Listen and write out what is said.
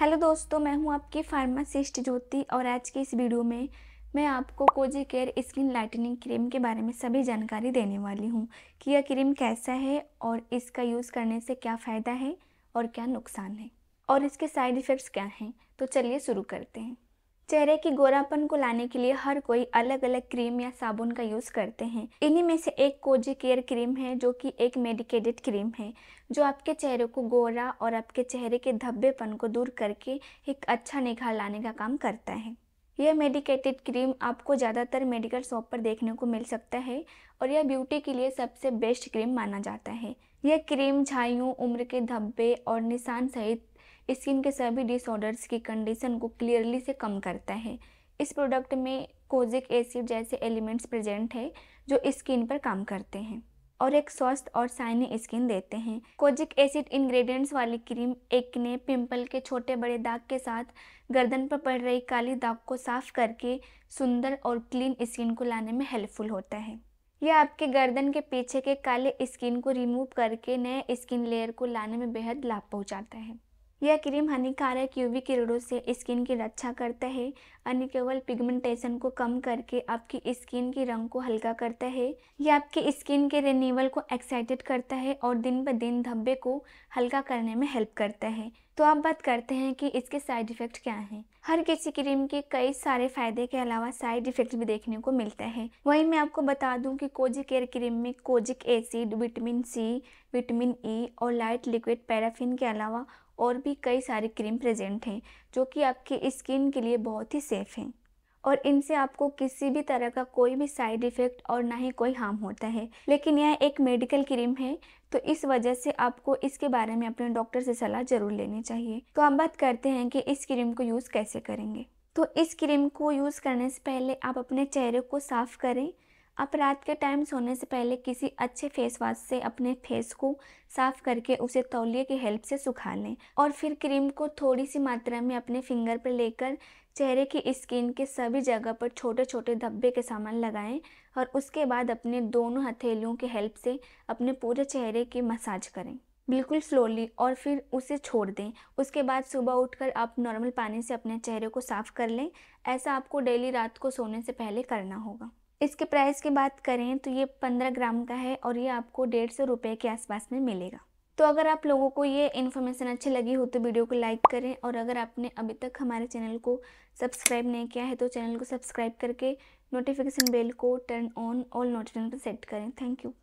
hello दोस्तों मैं हूं आपकी फार्मासिस्ट ज्योति और आज के इस वीडियो में मैं आपको Kozicare skin lightening cream के बारे में सभी जानकारी देने वाली हूं कि यह क्रीम कैसा है और इसका यूज़ करने से क्या फ़ायदा है और क्या नुकसान है और इसके साइड इफ़ेक्ट्स क्या हैं तो चलिए शुरू करते हैं चेहरे की गोरापन को लाने के लिए हर कोई अलग अलग क्रीम या साबुन का यूज़ करते हैं इन्हीं में से एक कोजी केयर क्रीम है जो कि एक मेडिकेटेड क्रीम है जो आपके चेहरे को गोरा और आपके चेहरे के धब्बेपन को दूर करके एक अच्छा निखार लाने का काम करता है यह मेडिकेटेड क्रीम आपको ज़्यादातर मेडिकल शॉप पर देखने को मिल सकता है और यह ब्यूटी के लिए सबसे बेस्ट क्रीम माना जाता है यह क्रीम झाइयों उम्र के धब्बे और निशान सहित स्किन के सभी डिसऑर्डर्स की कंडीशन को क्लियरली से कम करता है इस प्रोडक्ट में कोजिक एसिड जैसे एलिमेंट्स प्रेजेंट है जो स्किन पर काम करते हैं और एक स्वस्थ और साइनी स्किन देते हैं कोजिक एसिड इंग्रेडिएंट्स वाली क्रीम एक्ने पिंपल के छोटे बड़े दाग के साथ गर्दन पर पड़ रही काली दाग को साफ करके सुंदर और क्लीन स्किन को लाने में हेल्पफुल होता है यह आपके गर्दन के पीछे के काले स्किन को रिमूव करके नए स्किन लेयर को लाने में बेहद लाभ पहुंचाता है यह क्रीम हानिकारक यूवी किरणों से स्किन की रक्षा करता है अन्य केवल पिगमेंटेशन को कम करके आपकी स्किन के रंग को हल्का करता है यह आपकी स्किन के रिनीवल को एक्साइटेड करता है और दिन ब दिन धब्बे को हल्का करने में हेल्प करता है तो आप बात करते हैं कि इसके साइड इफ़ेक्ट क्या हैं हर किसी क्रीम के कई सारे फायदे के अलावा साइड इफेक्ट भी देखने को मिलते हैं वहीं मैं आपको बता दूं कि कोजिक एयर क्रीम में kojic acid vitamin C vitamin E e और लाइट लिक्विड पैराफिन के अलावा और भी कई सारे क्रीम प्रेजेंट हैं जो कि आपकी स्किन के लिए बहुत ही सेफ़ हैं और इनसे आपको किसी भी तरह का कोई भी साइड इफ़ेक्ट और ना ही कोई हार्म होता है लेकिन यह एक मेडिकल क्रीम है तो इस वजह से आपको इसके बारे में अपने डॉक्टर से सलाह ज़रूर लेनी चाहिए तो हम बात करते हैं कि इस क्रीम को यूज़ कैसे करेंगे तो इस क्रीम को यूज़ करने से पहले आप अपने चेहरे को साफ़ करें आप रात के टाइम सोने से पहले किसी अच्छे फेस वाश से अपने फेस को साफ करके उसे तौलिए की हेल्प से सुखा लें और फिर क्रीम को थोड़ी सी मात्रा में अपने फिंगर पर लेकर चेहरे की स्किन के सभी जगह पर छोटे छोटे धब्बे के सामान लगाएं और उसके बाद अपने दोनों हथेलियों की हेल्प से अपने पूरे चेहरे की मसाज करें बिल्कुल स्लोली और फिर उसे छोड़ दें उसके बाद सुबह उठकर आप नॉर्मल पानी से अपने चेहरे को साफ़ कर लें ऐसा आपको डेली रात को सोने से पहले करना होगा इसके प्राइस की बात करें तो ये पंद्रह ग्राम का है और ये आपको डेढ़ सौ रुपये के आसपास में मिलेगा तो अगर आप लोगों को ये इन्फॉर्मेशन अच्छी लगी हो तो वीडियो को लाइक करें और अगर आपने अभी तक हमारे चैनल को सब्सक्राइब नहीं किया है तो चैनल को सब्सक्राइब करके नोटिफिकेशन बेल को टर्न ऑन ऑल नोटिफिकेशन पर सेट करें थैंक यू